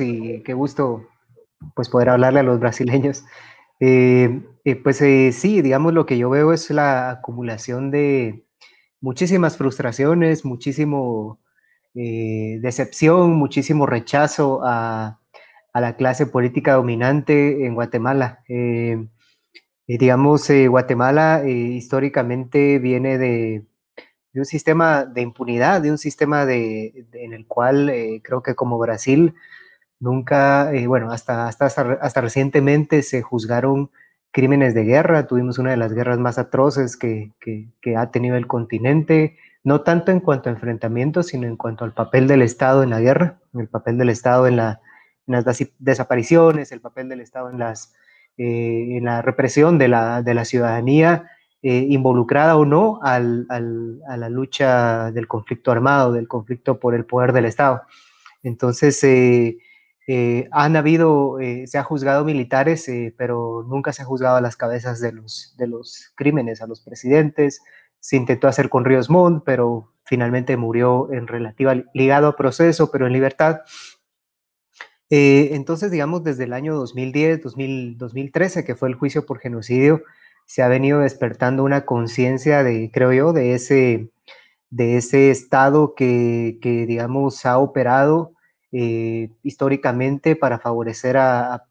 y qué gusto pues, poder hablarle a los brasileños. Eh, eh, pues eh, sí, digamos lo que yo veo es la acumulación de muchísimas frustraciones, muchísimo decepción, muchísimo rechazo a, la clase política dominante en Guatemala. digamos, Guatemala históricamente viene de, un sistema de impunidad, de un sistema en el cual creo que como Brasil Nunca, eh, bueno, hasta, hasta, hasta, recientemente se juzgaron crímenes de guerra, tuvimos una de las guerras más atroces que, ha tenido el continente, no tanto en cuanto a enfrentamientos, sino en cuanto al papel del Estado en la guerra, el papel del Estado en, la, las desapariciones, el papel del Estado en, las, eh, en la represión de la, ciudadanía, eh, involucrada o no al, a la lucha del conflicto armado, del conflicto por el poder del Estado. Entonces, eh, han habido, eh, se ha juzgado militares, eh, pero nunca se ha juzgado a las cabezas de los, de los crímenes, a los presidentes. Se intentó hacer con Ríos Montt, pero finalmente murió en relativa, ligado a proceso, pero en libertad. entonces, digamos, desde el año 2010, 2000, 2013, que fue el juicio por genocidio, se ha venido despertando una conciencia de, creo yo, de ese, de ese Estado que, que digamos, ha operado eh, históricamente para favorecer a,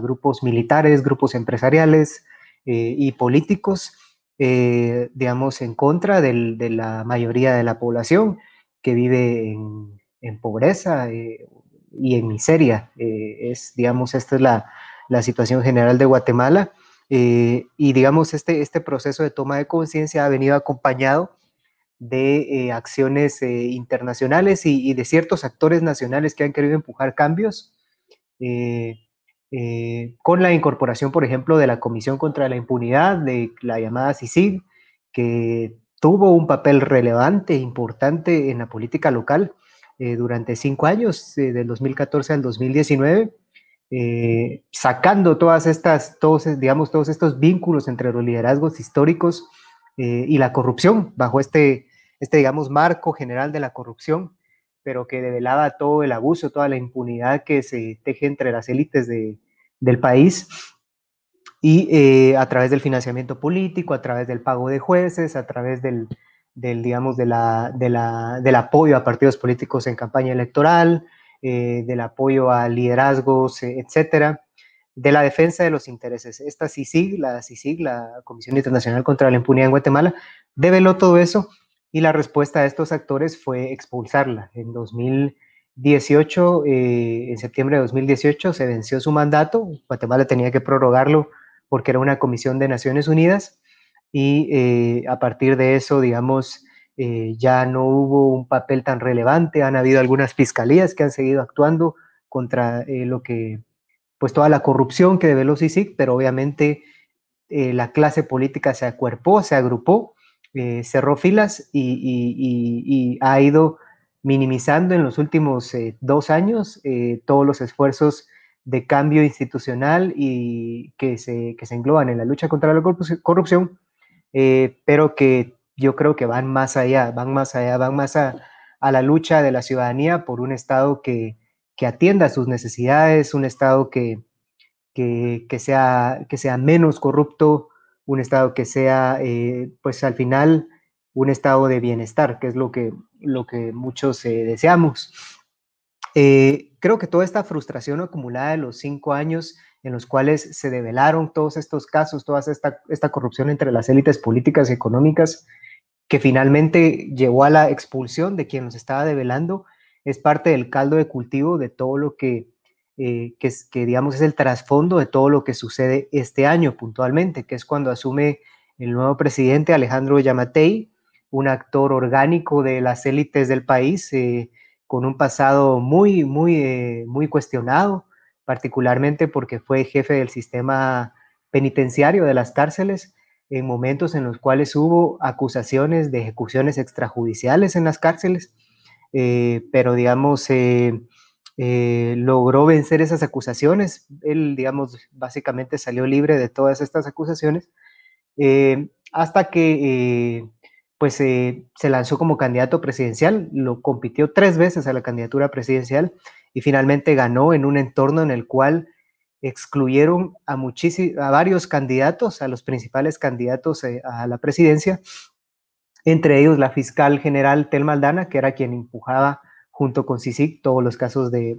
grupos militares, grupos empresariales eh, y políticos, eh, digamos, en contra de la mayoría de la población que vive en, pobreza y en miseria. es, digamos, esta es la, la, situación general de Guatemala. y digamos, este, este proceso de toma de conciencia ha venido acompañado de eh, acciones eh, internacionales y, de ciertos actores nacionales que han querido empujar cambios, eh, con la incorporación, por ejemplo, de la Comisión contra la Impunidad, de la llamada CICIG, que tuvo un papel relevante, e importante en la política local durante cinco años, del 2014 al 2019. sacando todas estas, todos, digamos, todos estos vínculos entre los liderazgos históricos y la corrupción bajo este este, digamos, marco general de la corrupción, pero que develaba todo el abuso, toda la impunidad que se teje entre las élites del país y eh, a través del financiamiento político, a través del pago de jueces, a través del, del digamos, de la, de del apoyo a partidos políticos en campaña electoral, eh, del apoyo a liderazgos, eh, etcétera, de la defensa de los intereses. Esta CICIG, la CICIG, la Comisión Internacional contra la Impunidad en Guatemala, develó todo eso y la respuesta de estos actores fue expulsarla. En 2018, eh, en septiembre de 2018, se venció su mandato, Guatemala tenía que prorrogarlo porque era una comisión de Naciones Unidas y eh, a partir de eso, digamos, eh, ya no hubo un papel tan relevante, han habido algunas fiscalías que han seguido actuando contra lo que, pues toda la corrupción que develó CICIC, pero obviamente la clase política se acuerpó, se agrupó eh, cerró filas y, ha ido minimizando en los últimos eh, dos años eh, todos los esfuerzos de cambio institucional y que se, engloban en la lucha contra la corrupción, pero que yo creo que van más allá, van más allá, van más a, la lucha de la ciudadanía por un Estado que, atienda sus necesidades, un Estado que sea menos corrupto, un Estado que sea, eh, pues al final, un Estado de bienestar, que es lo que, lo que muchos eh, deseamos. Eh, creo que toda esta frustración acumulada de los cinco años en los cuales se develaron todos estos casos, toda esta, esta corrupción entre las élites políticas y económicas, que finalmente llevó a la expulsión de quien nos estaba develando, es parte del caldo de cultivo de todo lo que eh, que, digamos es el trasfondo de todo lo que sucede este año puntualmente, que es cuando asume el nuevo presidente Alejandro Yamatei, un actor orgánico de las élites del país, eh, con un pasado muy, muy, eh, muy cuestionado, particularmente porque fue jefe del sistema penitenciario de las cárceles en momentos en los cuales hubo acusaciones de ejecuciones extrajudiciales en las cárceles, pero digamos, eh, logró vencer esas acusaciones. Él, digamos, básicamente salió libre de todas estas acusaciones eh, hasta que eh, pues se lanzó como candidato presidencial, lo compitió tres veces a la candidatura presidencial y finalmente ganó en un entorno en el cual excluyeron a, a varios candidatos, a los principales candidatos a la presidencia, entre ellos la fiscal general Telma Maldana, que era quien empujaba junto con CICIC todos los casos de,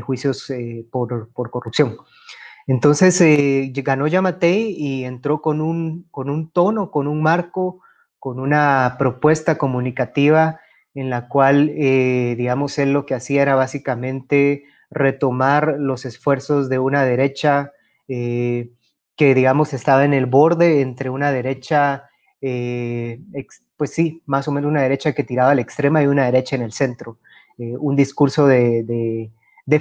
juicios eh, por, corrupción. Entonces eh, ganó Yamatei y entró con un, con un tono, con un marco, con una propuesta comunicativa en la cual, eh, digamos, él lo que hacía era básicamente retomar los esfuerzos de una derecha que, digamos, estaba en el borde entre una derecha pues sí, más o menos una derecha que tiraba al extremo y una derecha en el centro. Eh, un discurso de,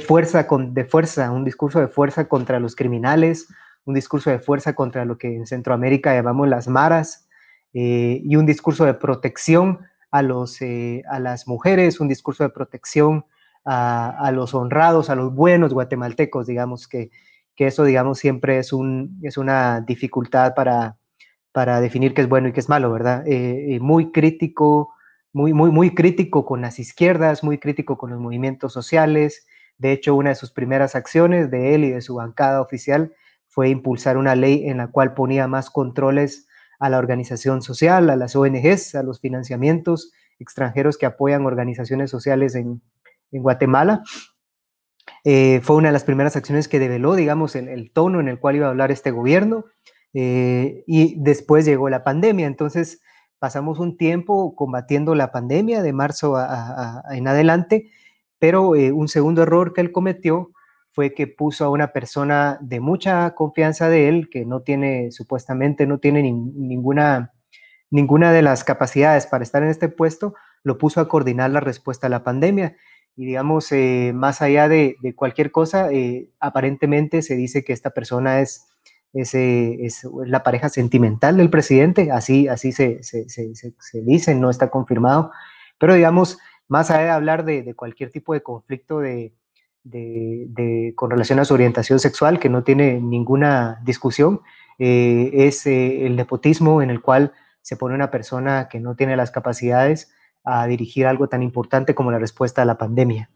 fuerza con, de fuerza, un discurso de fuerza contra los criminales, un discurso de fuerza contra lo que en Centroamérica llamamos las maras, eh, y un discurso de protección a, los, eh, a las mujeres, un discurso de protección a, los honrados, a los buenos guatemaltecos, digamos que, que eso, digamos, siempre es, un, es una dificultad para, para definir qué es bueno y qué es malo, ¿verdad? Eh, eh, muy crítico, muy, muy, muy crítico con las izquierdas, muy crítico con los movimientos sociales. De hecho, una de sus primeras acciones de él y de su bancada oficial fue impulsar una ley en la cual ponía más controles a la organización social, a las ONGs, a los financiamientos extranjeros que apoyan organizaciones sociales en, Guatemala. Eh, fue una de las primeras acciones que develó, digamos, el, el, tono en el cual iba a hablar este gobierno. Eh, y después llegó la pandemia. Entonces pasamos un tiempo combatiendo la pandemia de marzo en adelante, pero eh, un segundo error que él cometió fue que puso a una persona de mucha confianza de él, que no tiene, supuestamente no tiene ninguna, ninguna de las capacidades para estar en este puesto, lo puso a coordinar la respuesta a la pandemia. Y digamos, eh, más allá de, cualquier cosa, aparentemente se dice que esta persona es ese, es la pareja sentimental del presidente, así, así se, se, se, dice, no está confirmado, pero digamos, más allá de hablar de, cualquier tipo de conflicto de, de, con relación a su orientación sexual, que no tiene ninguna discusión, eh, es eh, el nepotismo en el cual se pone una persona que no tiene las capacidades a dirigir algo tan importante como la respuesta a la pandemia.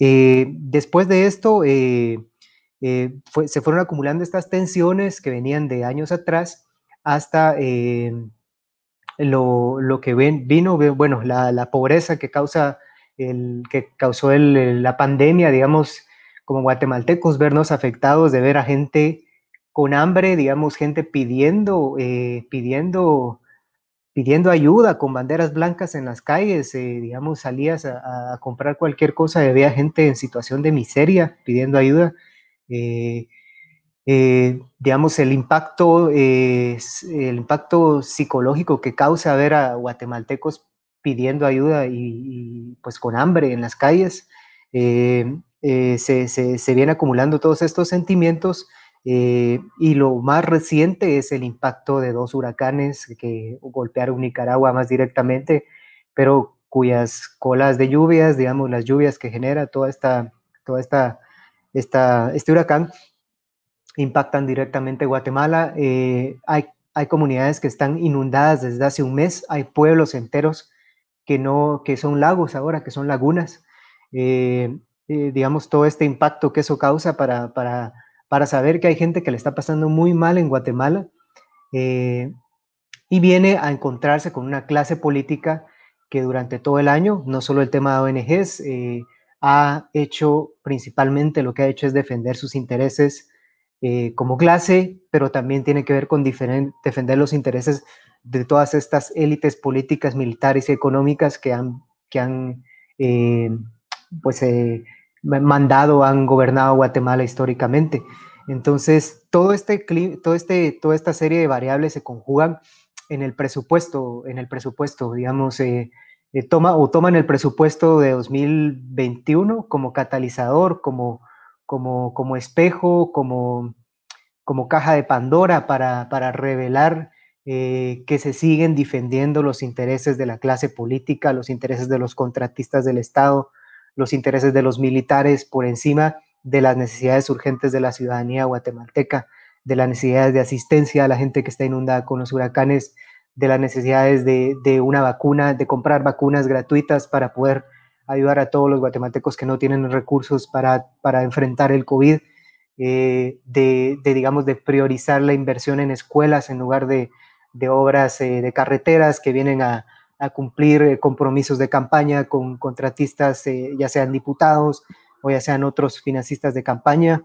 Eh, después de esto, eh, se fueron acumulando estas tensiones que venían de años atrás hasta eh, lo, que ven, vino, bueno, la, la, pobreza que, causa que causó el, la pandemia, digamos, como guatemaltecos, vernos afectados de ver a gente con hambre, digamos, gente pidiendo, eh, pidiendo, pidiendo ayuda con banderas blancas en las calles, digamos, salías a, a, comprar cualquier cosa y había gente en situación de miseria pidiendo ayuda. Eh, eh, digamos, el impacto, el impacto psicológico que causa ver a guatemaltecos pidiendo ayuda y, pues con hambre en las calles, eh, se, se, se, viene acumulando todos estos sentimientos y lo más reciente es el impacto de dos huracanes que golpearon Nicaragua más directamente, pero cuyas colas de lluvias, digamos, las lluvias que genera toda esta, toda esta este huracán, impactan directamente Guatemala. Eh, hay, hay, comunidades que están inundadas desde hace un mes, hay pueblos enteros que, no, que son lagos ahora, que son lagunas. Eh, eh, digamos, todo este impacto que eso causa para, para, para, saber que hay gente que le está pasando muy mal en Guatemala y viene a encontrarse con una clase política que durante todo el año, no solo el tema de ONGs, ha hecho principalmente lo que ha hecho es defender sus intereses eh, como clase, pero también tiene que ver con defender los intereses de todas estas élites políticas, militares y económicas que han, que han eh, pues, eh, mandado, han gobernado Guatemala históricamente. Entonces, todo este, todo este, toda esta serie de variables se conjugan en el presupuesto, en el presupuesto, digamos, eh, toma o toman el presupuesto de 2021 como catalizador, como, como, como espejo, como, como caja de Pandora para, para revelar eh, que se siguen defendiendo los intereses de la clase política, los intereses de los contratistas del Estado, los intereses de los militares por encima de las necesidades urgentes de la ciudadanía guatemalteca, de las necesidades de asistencia a la gente que está inundada con los huracanes, de las necesidades de, una vacuna, de comprar vacunas gratuitas para poder ayudar a todos los guatemaltecos que no tienen recursos para, para enfrentar el COVID, eh, de, digamos, de priorizar la inversión en escuelas en lugar de, obras eh, de carreteras que vienen a, cumplir eh, compromisos de campaña con contratistas, ya sean diputados o ya sean otros financistas de campaña.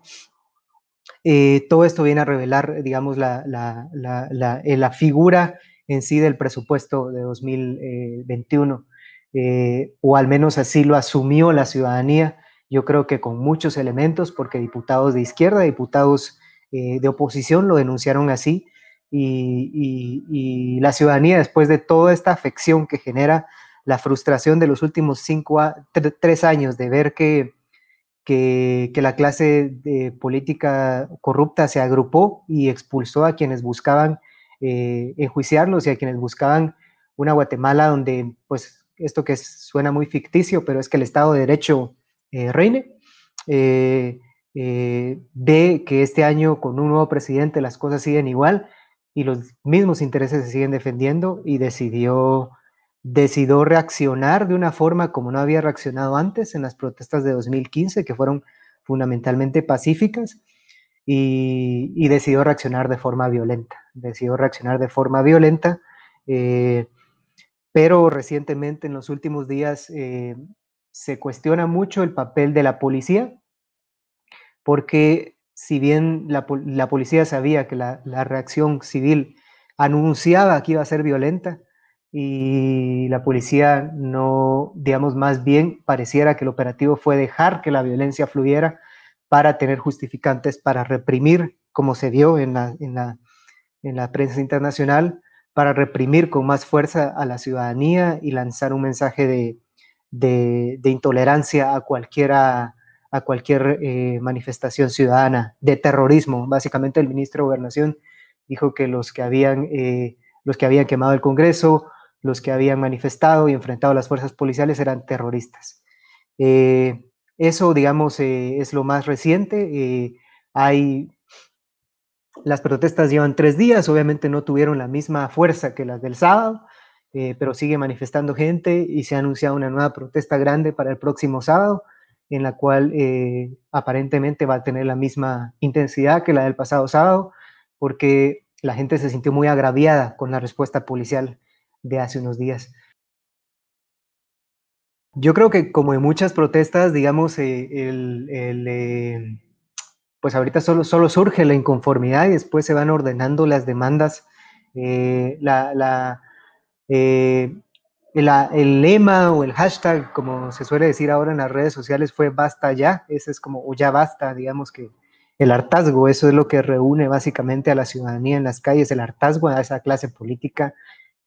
todo esto viene a revelar, digamos, la, la, la, la figura en sí del presupuesto de 2021, eh, eh, o al menos así lo asumió la ciudadanía, yo creo que con muchos elementos, porque diputados de izquierda, diputados eh, de oposición lo denunciaron así, y, la ciudadanía, después de toda esta afección que genera la frustración de los últimos cinco a, tres años de ver que, que, que la clase de política corrupta se agrupó y expulsó a quienes buscaban eh, enjuiciarlos y a quienes buscaban una Guatemala donde, pues, esto que suena muy ficticio, pero es que el Estado de Derecho eh, reine, eh, ve que este año con un nuevo presidente las cosas siguen igual y los mismos intereses se siguen defendiendo y decidió decidió reaccionar de una forma como no había reaccionado antes en las protestas de 2015, que fueron fundamentalmente pacíficas, y, decidió reaccionar de forma violenta, decidió reaccionar de forma violenta, eh, pero recientemente en los últimos días eh, se cuestiona mucho el papel de la policía, porque si bien la, policía sabía que la, la reacción civil anunciaba que iba a ser violenta, y la policía no, digamos, más bien pareciera que el operativo fue dejar que la violencia fluyera para tener justificantes para reprimir, como se dio en la, prensa internacional, para reprimir con más fuerza a la ciudadanía y lanzar un mensaje de, intolerancia a cualquiera a cualquier eh, manifestación ciudadana de terrorismo. Básicamente el ministro de Gobernación dijo que los que habían, eh, los que habían quemado el Congreso, los que habían manifestado y enfrentado a las fuerzas policiales eran terroristas. Eh, eso, digamos, eh, es lo más reciente. Eh, hay las protestas llevan tres días, obviamente no tuvieron la misma fuerza que las del sábado, eh, pero sigue manifestando gente y se ha anunciado una nueva protesta grande para el próximo sábado, en la cual aparentemente va a tener la misma intensidad que la del pasado sábado, porque la gente se sintió muy agraviada con la respuesta policial de hace unos días. Yo creo que como en muchas protestas, digamos, eh, eh, pues ahorita solo, solo surge la inconformidad y después se van ordenando las demandas. Eh, la, el, lema o el hashtag, como se suele decir ahora en las redes sociales, fue basta ya. Ese es como, o ya basta, digamos que el hartazgo, eso es lo que reúne básicamente a la ciudadanía en las calles, el hartazgo a esa clase política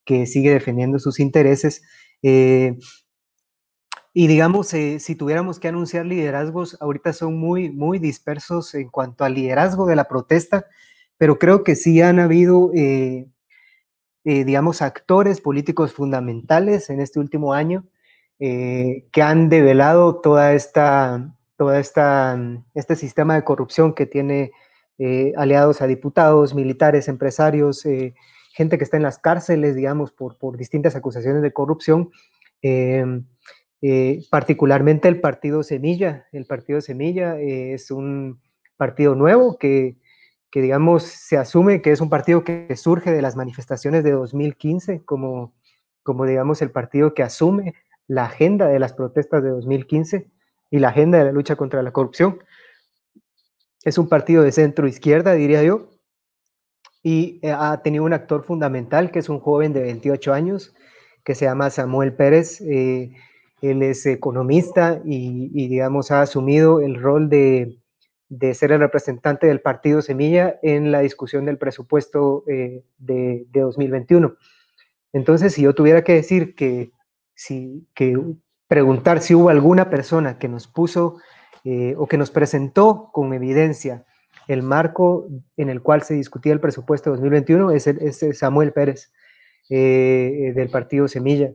que sigue defendiendo sus intereses. Y digamos, eh, si tuviéramos que anunciar liderazgos, ahorita son muy, muy dispersos en cuanto al liderazgo de la protesta, pero creo que sí han habido, eh, eh, digamos, actores políticos fundamentales en este último año que han develado toda esta, toda esta, mm, este sistema de corrupción que tiene aliados a diputados, militares, empresarios, gente que está en las cárceles, digamos, por, por distintas acusaciones de corrupción. Eh, particularmente el partido Semilla. El partido Semilla eh, es un partido nuevo que, digamos, se asume que es un partido que surge de las manifestaciones de 2015, como, como digamos, el partido que asume la agenda de las protestas de 2015 y la agenda de la lucha contra la corrupción. Es un partido de centro izquierda, diría yo, y eh, ha tenido un actor fundamental que es un joven de 28 años que se llama Samuel Pérez. Eh, él es economista y, digamos, ha asumido el rol de, ser el representante del partido Semilla en la discusión del presupuesto eh, de, 2021. Entonces, si yo tuviera que decir que, si, que preguntar si hubo alguna persona que nos puso eh, o que nos presentó con evidencia el marco en el cual se discutía el presupuesto 2021 es, Samuel Pérez eh, del partido Semilla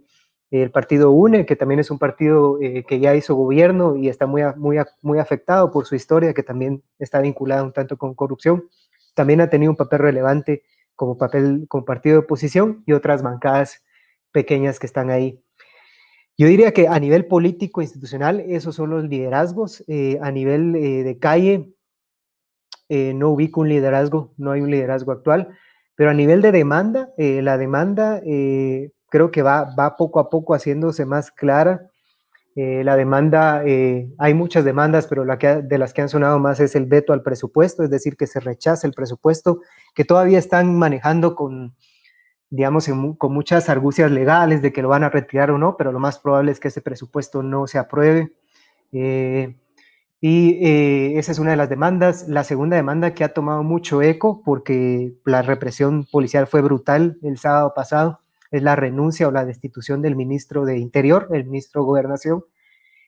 el partido UNE, que también es un partido eh, que ya hizo gobierno y está muy, muy, muy afectado por su historia, que también está vinculada un tanto con corrupción, también ha tenido un papel relevante como, papel, como partido de oposición y otras bancadas pequeñas que están ahí. Yo diría que a nivel político institucional, esos son los liderazgos. Eh, a nivel eh, de calle, no ubico un liderazgo, no hay un liderazgo actual. Pero a nivel de demanda, la demanda creo que va, poco a poco haciéndose más clara. Eh, la demanda, eh, hay muchas demandas, pero la que, de las que han sonado más es el veto al presupuesto, es decir, que se rechace el presupuesto, que todavía están manejando con, digamos, con muchas argucias legales de que lo van a retirar o no, pero lo más probable es que ese presupuesto no se apruebe. Eh, y esa es una de las demandas. La segunda demanda que ha tomado mucho eco porque la represión policial fue brutal el sábado pasado es la renuncia o la destitución del ministro de Interior, el ministro de Gobernación,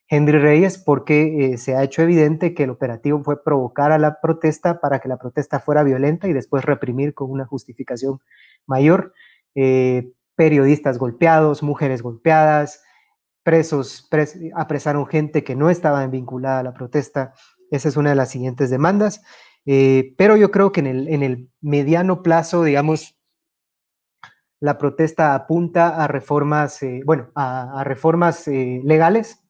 Henry Reyes, porque eh, se ha hecho evidente que el operativo fue provocar a la protesta para que la protesta fuera violenta y después reprimir con una justificación mayor. Eh, periodistas golpeados, mujeres golpeadas, presos, apresaron gente que no estaba vinculada a la protesta. Esa es una de las siguientes demandas. Eh, pero yo creo que en el mediano plazo, digamos, la protesta apunta a reformas, eh, bueno, a, reformas eh, legales,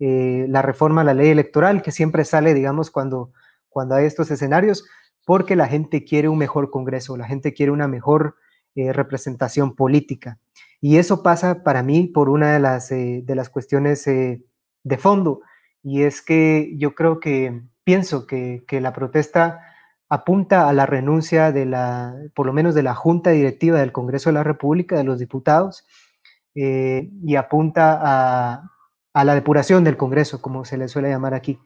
eh, la reforma a la ley electoral, que siempre sale, digamos, cuando, cuando hay estos escenarios, porque la gente quiere un mejor Congreso, la gente quiere una mejor representación política. Y eso pasa para mí por una de las, de las cuestiones de fondo, y es que yo creo que, pienso que, que la protesta apunta a la renuncia de la, por lo menos de la Junta Directiva del Congreso de la República, de los diputados, eh, y apunta a, la depuración del Congreso, como se le suele llamar aquí.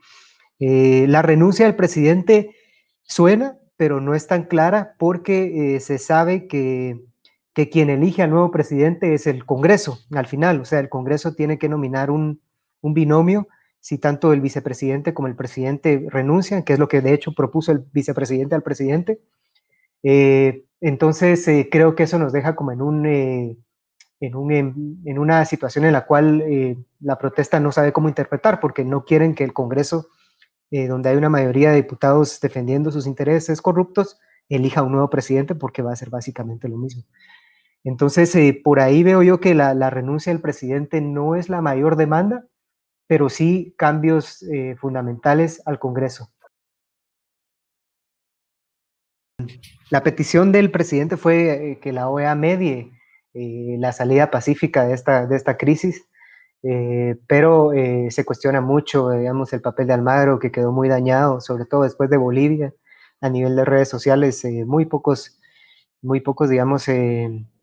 Eh, la renuncia del presidente suena, pero no es tan clara porque eh, se sabe que, quien elige al nuevo presidente es el Congreso, al final, o sea, el Congreso tiene que nominar un, un binomio si tanto el vicepresidente como el presidente renuncian, que es lo que de hecho propuso el vicepresidente al presidente. Eh, entonces, eh, creo que eso nos deja como en, un, eh, en, una situación en la cual la protesta no sabe cómo interpretar, porque no quieren que el Congreso, donde hay una mayoría de diputados defendiendo sus intereses corruptos, elija un nuevo presidente, porque va a ser básicamente lo mismo. Entonces, por ahí veo yo que la renuncia del presidente no es la mayor demanda, pero sí cambios eh, fundamentales al Congreso. La petición del presidente fue eh, que la OEA medie eh, la salida pacífica de esta, crisis, pero se cuestiona mucho, digamos, el papel de Almagro, que quedó muy dañado, sobre todo después de Bolivia, a nivel de redes sociales, muy pocos, muy pocos, digamos,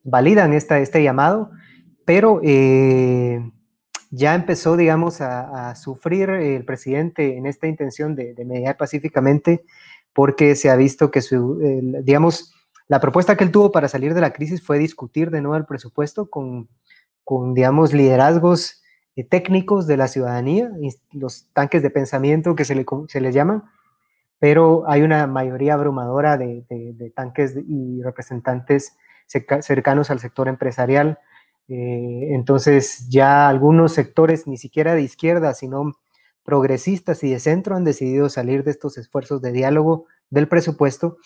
validan este llamado, pero ya empezó, digamos, a, sufrir el presidente en esta intención de, mediar pacíficamente, porque se ha visto que su, digamos, la propuesta que él tuvo para salir de la crisis fue discutir de nuevo el presupuesto con, con digamos, liderazgos eh, técnicos de la ciudadanía, los tanques de pensamiento que se, le, se les llaman, pero hay una mayoría abrumadora de, de, de tanques y representantes cercanos al sector empresarial, eh, entonces ya algunos sectores, ni siquiera de izquierda, sino progresistas y de centro, han decidido salir de estos esfuerzos de diálogo del presupuesto.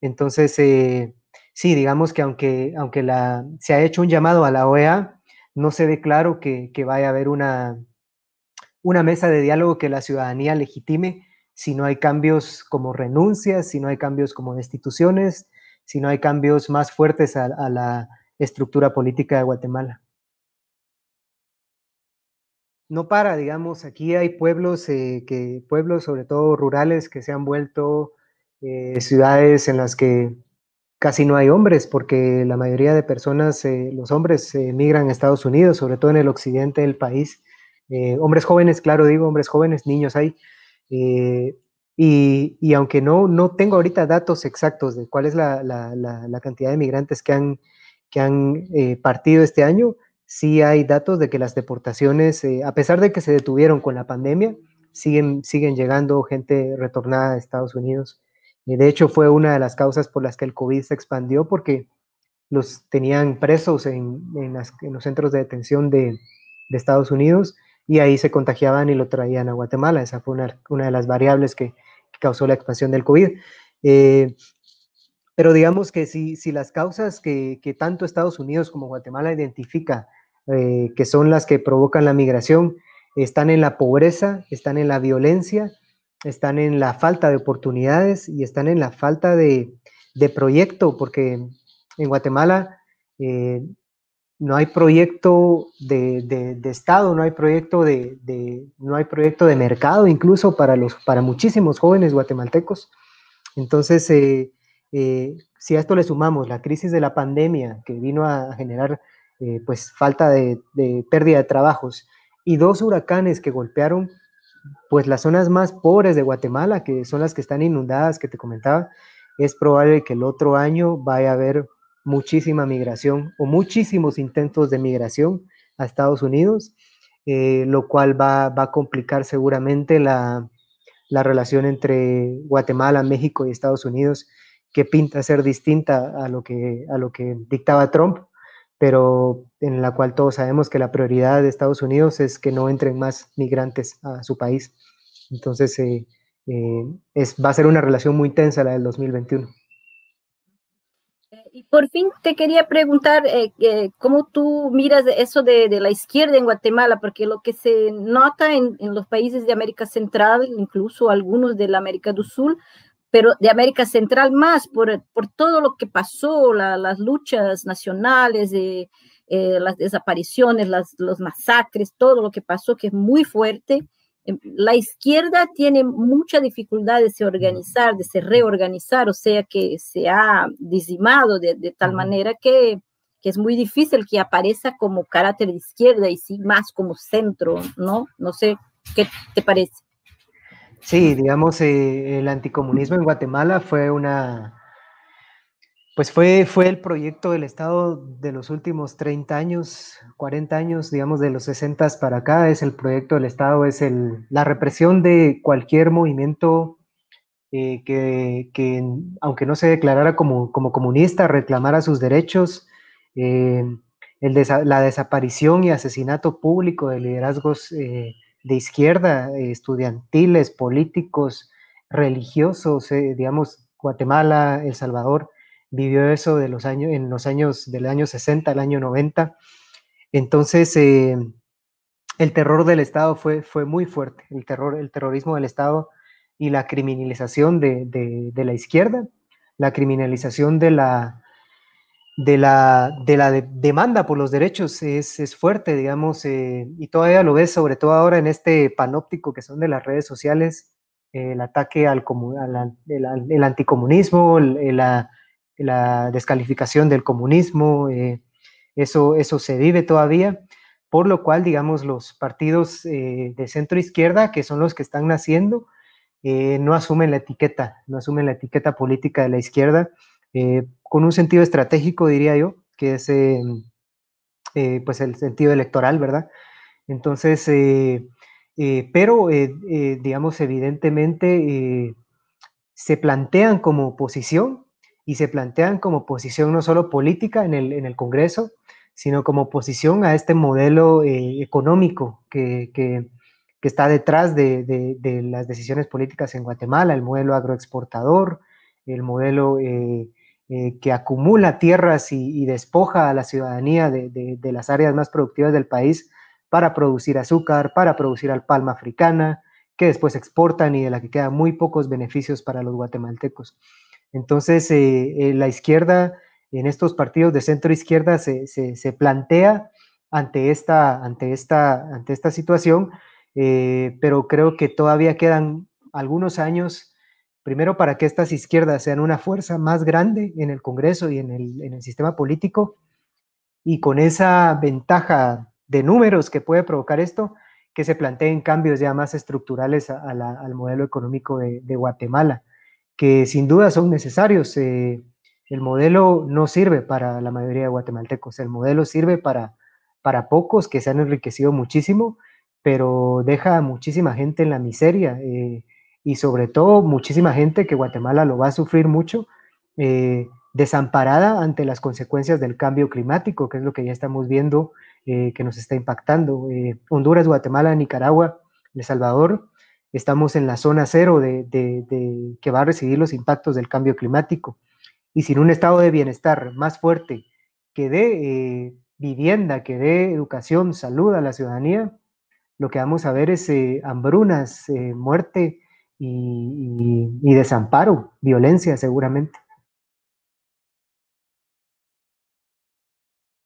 Entonces, eh, sí, digamos que aunque, aunque la, se ha hecho un llamado a la OEA, no se ve claro que, que vaya a haber una, una mesa de diálogo que la ciudadanía legitime si no hay cambios como renuncias, si no hay cambios como destituciones, si no hay cambios más fuertes a la estructura política de Guatemala. No para, digamos, aquí hay pueblos, eh, que, pueblos sobre todo rurales, que se han vuelto eh, ciudades en las que casi no hay hombres, porque la mayoría de personas, eh, los hombres emigran a Estados Unidos, sobre todo en el occidente del país. hombres jóvenes, claro, digo, hombres jóvenes, niños hay. y, aunque no, no tengo ahorita datos exactos de cuál es la, la, la cantidad de migrantes que han que han eh, partido este año, sí hay datos de que las deportaciones, eh, a pesar de que se detuvieron con la pandemia, siguen, siguen llegando gente retornada a Estados Unidos. Y de hecho, fue una de las causas por las que el COVID se expandió, porque los tenían presos en, en, los centros de detención de, Estados Unidos y ahí se contagiaban y lo traían a Guatemala. Esa fue una, de las variables que, causó la expansión del COVID. Eh, pero digamos que si, si las causas que, tanto Estados Unidos como Guatemala identifica, eh, que son las que provocan la migración, están en la pobreza, están en la violencia, están en la falta de oportunidades y están en la falta de, proyecto, porque en Guatemala eh, no hay proyecto de, Estado, no hay proyecto de, no hay proyecto de mercado incluso para, los, para muchísimos jóvenes guatemaltecos. Entonces, eh, eh, si a esto le sumamos la crisis de la pandemia que vino a generar eh, pues falta de, pérdida de trabajos y dos huracanes que golpearon pues las zonas más pobres de Guatemala, que son las que están inundadas, que te comentaba, es probable que el otro año vaya a haber muchísima migración o muchísimos intentos de migración a Estados Unidos, eh, lo cual va, a complicar seguramente la, la relación entre Guatemala, México y Estados Unidos que pinta ser distinta a lo que, a lo que dictaba Trump, pero en la cual todos sabemos que la prioridad de Estados Unidos es que no entren más migrantes a su país. Entonces, eh, eh, es, va a ser una relación muy tensa la del 2021. Eh, y por fin te quería preguntar cómo tú miras eso de, la izquierda en Guatemala, porque lo que se nota en, los países de América Central, incluso algunos de la América del Sur, pero de América Central más por, por todo lo que pasó, las luchas nacionales, de eh, las desapariciones, las, los masacres, todo lo que pasó, que es muy fuerte. Em, la izquierda tiene mucha dificultad de se organizar, de se reorganizar, o sea que se ha dizimado de, de tal manera que, que, es muy difícil que aparezca como carácter de izquierda y sí más como centro, ¿no? No sé, ¿qué te parece? Sí, digamos, eh, el anticomunismo en Guatemala fue una, pues fue, fue el proyecto del Estado de los últimos 30 años, 40 años, digamos, de los 60 para acá, es el proyecto del Estado, es el, la represión de cualquier movimiento eh, que, aunque no se declarara como, comunista, reclamara sus derechos, eh, el la desaparición y asesinato público de liderazgos de izquierda, estudiantiles, políticos, religiosos, eh, digamos, Guatemala, El Salvador, vivió eso de los años, en los años del año 60 al año 90. Entonces, eh, el terror del Estado fue, fue muy fuerte, el, terror, el terrorismo del Estado y la criminalización de la izquierda, la criminalización de la, de la, demanda por los derechos es, fuerte, digamos, eh, y todavía lo ves, sobre todo ahora en este panóptico que son de las redes sociales, eh, el ataque al, el, anticomunismo, la, descalificación del comunismo, eh, eso, eso se vive todavía, por lo cual, digamos, los partidos de centro izquierda, que son los que están naciendo, no asumen la etiqueta, no asumen la etiqueta política de la izquierda eh, con un sentido estratégico, diría yo, que es eh, eh, pues, el sentido electoral, ¿verdad? Entonces, pero, digamos, evidentemente se plantean como oposición y se plantean como oposición no solo política en el, Congreso, sino como oposición a este modelo económico que, está detrás de, las decisiones políticas en Guatemala, el modelo agroexportador, el modelo eh, que acumula tierras y, despoja a la ciudadanía de, las áreas más productivas del país para producir azúcar, para producir palma africana, que después exportan y de la que quedan muy pocos beneficios para los guatemaltecos. Entonces, eh, eh, la izquierda en estos partidos de centro izquierda se, plantea ante esta, ante esta, ante esta situación, pero creo que todavía quedan algunos años primero para que estas izquierdas sean una fuerza más grande en el Congreso y en el, en el sistema político, y con esa ventaja de números que puede provocar esto, que se planteen cambios ya más estructurales al modelo económico de, Guatemala, que sin duda son necesarios. Eh, el modelo no sirve para la mayoría de guatemaltecos, el modelo sirve para, para pocos que se han enriquecido muchísimo, pero deja a muchísima gente en la miseria. Eh, y sobre todo muchísima gente que Guatemala lo va a sufrir mucho, eh, desamparada ante las consecuencias del cambio climático, que es lo que ya estamos viendo eh, que nos está impactando. Eh, Honduras, Guatemala, Nicaragua, El Salvador, estamos en la zona cero de, que va a recibir los impactos del cambio climático. Y sin un estado de bienestar más fuerte que dé vivienda, que dé educación, salud a la ciudadanía, lo que vamos a ver es hambrunas, muerte, y, desamparo, violencia seguramente.